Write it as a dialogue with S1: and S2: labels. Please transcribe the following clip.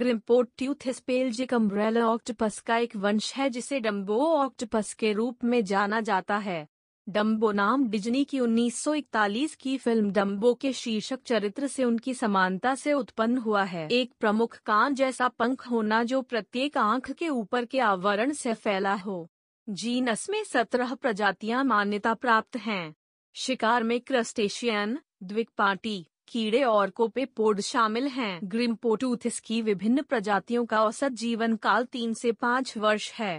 S1: ग्रिम्पोट ट्यूथस्पेलजिक umbrella octopus का एक वंश है जिसे डम्बो ऑक्टोपस के रूप में जाना जाता है डम्बो नाम डिज्नी की 1941 की फिल्म डम्बो के शीर्षक चरित्र से उनकी समानता से उत्पन्न हुआ है एक प्रमुख कान जैसा पंख होना जो प्रत्येक आंख के ऊपर के आवरण से फैला हो जीनस में सत्रह प्रजातियां मान्यता प्राप्त हैं शिकार में क्रस्टेशियन द्विकपाटी कीड़े और कोपेपोड शामिल हैं पोटूथिस की विभिन्न प्रजातियों का औसत जीवन काल तीन से पाँच वर्ष है